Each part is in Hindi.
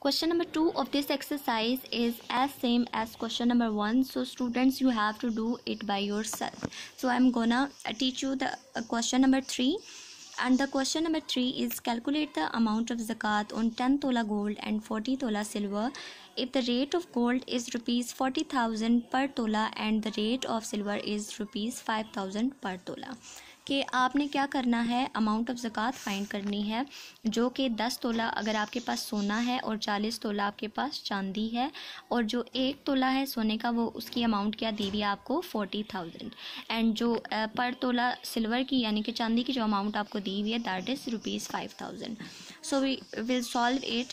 question number two of this exercise is as same as question number one so students you have to do it by yourself so i'm gonna uh, teach you the uh, question number three and the question number three is calculate the amount of zakat on 10 tola gold and 40 tola silver if the rate of gold is rupees 40000 per tola and the rate of silver is rupees 5000 per tola कि आपने क्या करना है अमाउंट ऑफ ज़क़़त फ़ाइंड करनी है जो कि दस तोला अगर आपके पास सोना है और चालीस तोला आपके पास चांदी है और जो एक तोला है सोने का वो उसकी अमाउंट क्या दी हुई है आपको फोर्टी थाउजेंड एंड जो पर तोला सिल्वर की यानी कि चांदी की जो अमाउंट आपको दी हुई है that is rupees five thousand so we will solve it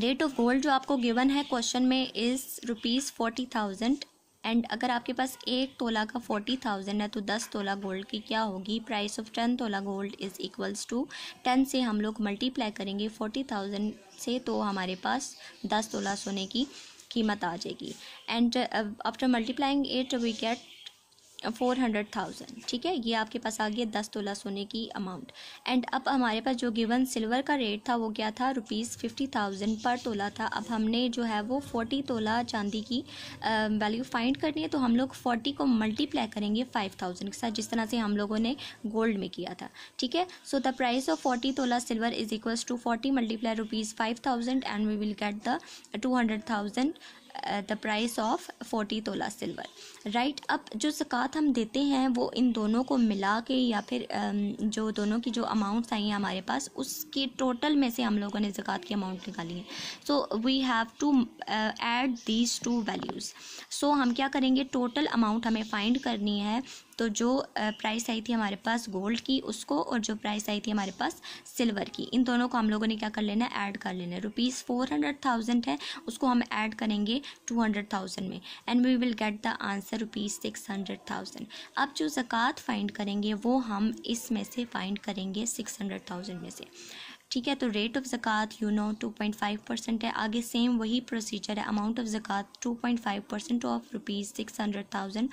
rate of gold जो आपको गिवन है क्वेश्चन में is rupees forty thousand and अगर आपके पास एक तोला का फोर्टी थाउजेंड है तो दस तोला गोल्ड की क्या होगी price of ten tola gold is equals to ten से हम लोग मल्टीप्लाई करेंगे फोर्टी थाउजेंड से तो हमारे पास दस तोला सोने की कीमत आ जाएगी and after multiplying it we get four hundred thousand ठीक है ये आपके पास आ गया दस तोला सोने की अमाउंट एंड अब हमारे पास जो गिवन सिल्वर का रेट था वो क्या था रुपीज़ फिफ्टी थाउजेंड पर तोला था अब हमने जो है वो फोर्टी तोला चांदी की वैल्यू फाइंड करनी है तो हम लोग फोर्टी को मल्टीप्लाई करेंगे फाइव थाउजेंड के साथ जिस तरह से हम लोगों ने गोल्ड में किया था ठीक है so the price of forty tola silver is equals to forty multiply rupees five thousand and we will get the two hundred thousand the price of forty tola silver right अब जो सकात हम देते हैं वो इन दोनों को मिला के या फिर um, जो दोनों की जो अमाउंट्स आई हैं हमारे पास उसके टोटल में से हम लोगों ने ज़क़़त की अमाउंट निकाली है so we have to add these two values सो हम क्या करेंगे टोटल अमाउंट हमें फाइंड करनी है तो जो प्राइस uh, आई थी हमारे पास गोल्ड की उसको और जो प्राइस आई थी हमारे पास सिल्वर की इन दोनों को हम लोगों ने क्या कर लेना है ऐड कर लेना है रुपीज़ फोर हंड्रेड थाउजेंड है उसको हम ऐड करेंगे टू हंड्रेड थाउजेंड में and we will get the answer rupees six hundred thousand अब जो ज़क़़त फ़ाइंड करेंगे वो हम इसमें से फ़ाइंड करेंगे सिक्स हंड्रेड थाउजेंड में से ठीक है तो रेट ऑफ ज़क़़त you know two point five percent है आगे सेम वही प्रोसीजर है अमाउंट ऑफ ज़क़़त two point five percent of rupees six hundred thousand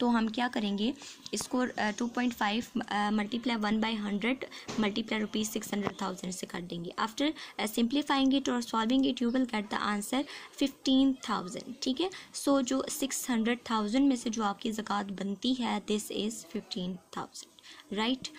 तो हम क्या करेंगे इसको two point five multiply one by hundred multiply rupees six hundred thousand से कर देंगे आफ्टर सिंप्लीफाइंग इट और solving it you will get the answer fifteen thousand ठीक है सो जो सिक्स हंड्रेड थाउजेंड में से जो आपकी जक़ात बनती है this is fifteen thousand right